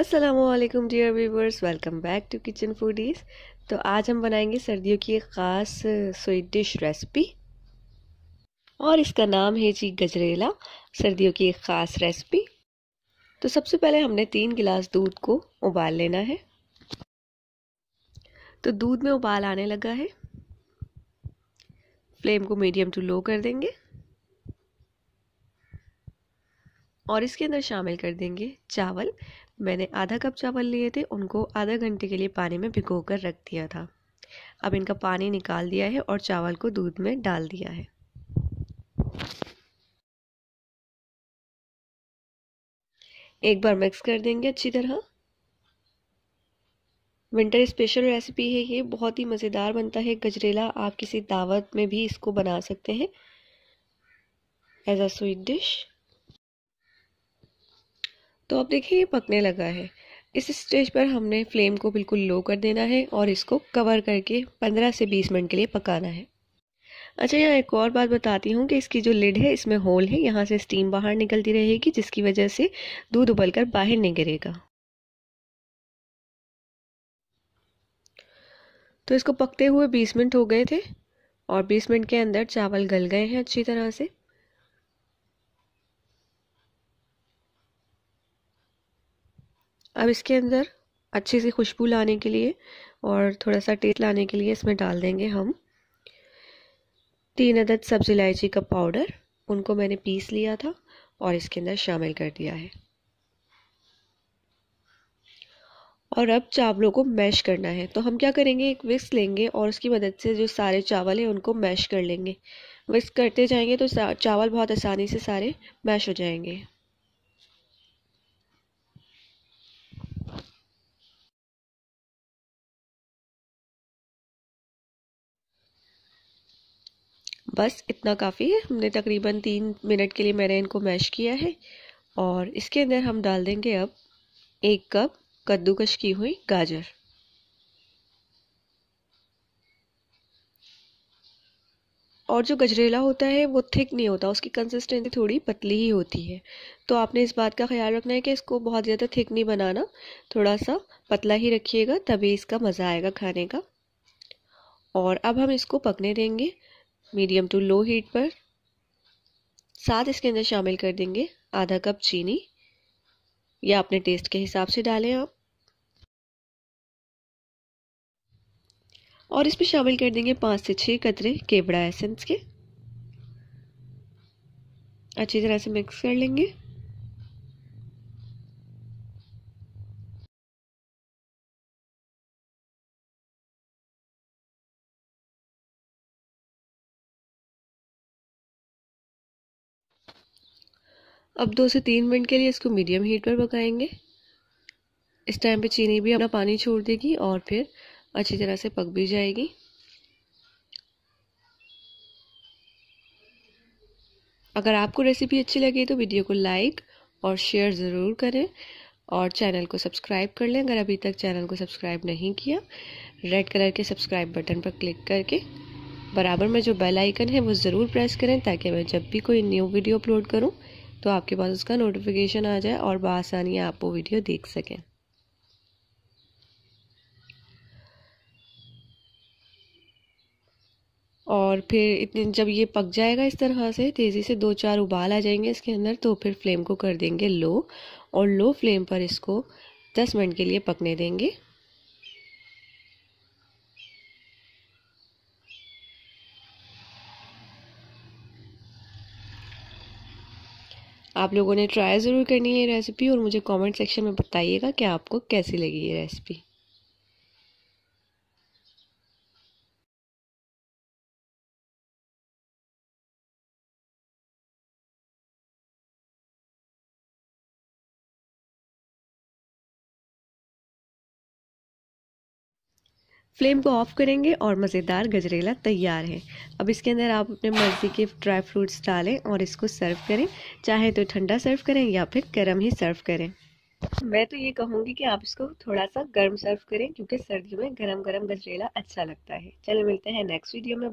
Aslam dear viewers welcome back to kitchen foodies तो आज हम बनाएंगे सर्दियों की एक ख़ास स्वीट डिश रेसिपी और इसका नाम है जी गजरेला सर्दियों की एक ख़ास रेसिपी तो सबसे पहले हमने तीन गिलास दूध को उबाल लेना है तो दूध में उबाल आने लगा है फ्लेम को मीडियम टू लो कर देंगे और इसके अंदर शामिल कर देंगे चावल मैंने आधा कप चावल लिए थे उनको आधा घंटे के लिए पानी में भिगो कर रख दिया था अब इनका पानी निकाल दिया है और चावल को दूध में डाल दिया है एक बार मिक्स कर देंगे अच्छी तरह विंटर स्पेशल रेसिपी है ये बहुत ही मज़ेदार बनता है गजरेला आप किसी दावत में भी इसको बना सकते हैं एज अ स्वीट डिश तो अब देखिए ये पकने लगा है इस स्टेज पर हमने फ्लेम को बिल्कुल लो कर देना है और इसको कवर करके 15 से 20 मिनट के लिए पकाना है अच्छा यहाँ एक और बात बताती हूँ कि इसकी जो लिड है इसमें होल है यहाँ से स्टीम बाहर निकलती रहेगी जिसकी वजह से दूध उबल कर बाहर नहीं गिरेगा तो इसको पकते हुए 20 मिनट हो गए थे और 20 मिनट के अंदर चावल गल गए हैं अच्छी तरह से अब इसके अंदर अच्छी सी खुशबू लाने के लिए और थोड़ा सा टेस्ट लाने के लिए इसमें डाल देंगे हम तीन अदद सब्ज़ इलायची का पाउडर उनको मैंने पीस लिया था और इसके अंदर शामिल कर दिया है और अब चावलों को मैश करना है तो हम क्या करेंगे एक विस्क लेंगे और उसकी मदद से जो सारे चावल हैं उनको मैश कर लेंगे विस्क करते जाएंगे तो चावल बहुत आसानी से सारे मैश हो जाएंगे बस इतना काफ़ी है हमने तकरीबन तीन मिनट के लिए मैंने इनको मैश किया है और इसके अंदर हम डाल देंगे अब एक कप कद्दूकस की हुई गाजर और जो गजरेला होता है वो थिक नहीं होता उसकी कंसिस्टेंसी थोड़ी पतली ही होती है तो आपने इस बात का ख्याल रखना है कि इसको बहुत ज़्यादा थिक नहीं बनाना थोड़ा सा पतला ही रखिएगा तभी इसका मज़ा आएगा खाने का और अब हम इसको पकने देंगे मीडियम टू लो हीट पर साथ इसके अंदर शामिल कर देंगे आधा कप चीनी या अपने टेस्ट के हिसाब से डालें आप और इसमें शामिल कर देंगे पाँच से छः कतरे केवड़ा एसेंस के अच्छी तरह से मिक्स कर लेंगे अब दो से तीन मिनट के लिए इसको मीडियम हीट पर पकाएंगे इस टाइम पे चीनी भी अपना पानी छोड़ देगी और फिर अच्छी तरह से पक भी जाएगी अगर आपको रेसिपी अच्छी लगी तो वीडियो को लाइक और शेयर ज़रूर करें और चैनल को सब्सक्राइब कर लें अगर अभी तक चैनल को सब्सक्राइब नहीं किया रेड कलर के सब्सक्राइब बटन पर क्लिक करके बराबर में जो बेल आइकन है वो ज़रूर प्रेस करें ताकि मैं जब भी कोई न्यू वीडियो अपलोड करूँ तो आपके पास उसका नोटिफिकेशन आ जाए और बसानी आप वो वीडियो देख सकें और फिर इतने जब ये पक जाएगा इस तरह से तेज़ी से दो चार उबाल आ जाएंगे इसके अंदर तो फिर फ्लेम को कर देंगे लो और लो फ्लेम पर इसको दस मिनट के लिए पकने देंगे आप लोगों ने ट्राई ज़रूर करनी है ये रेसिपी और मुझे कमेंट सेक्शन में बताइएगा कि आपको कैसी लगी ये रेसिपी फ्लेम को ऑफ करेंगे और मज़ेदार गजरेला तैयार है अब इसके अंदर आप अपने मर्ज़ी के ड्राई फ्रूट्स डालें और इसको सर्व करें चाहे तो ठंडा सर्व करें या फिर गर्म ही सर्व करें मैं तो ये कहूँगी कि आप इसको थोड़ा सा गर्म सर्व करें क्योंकि सर्दियों में गर्म गर्म गजरेला अच्छा लगता है चलो मिलते हैं नेक्स्ट वीडियो में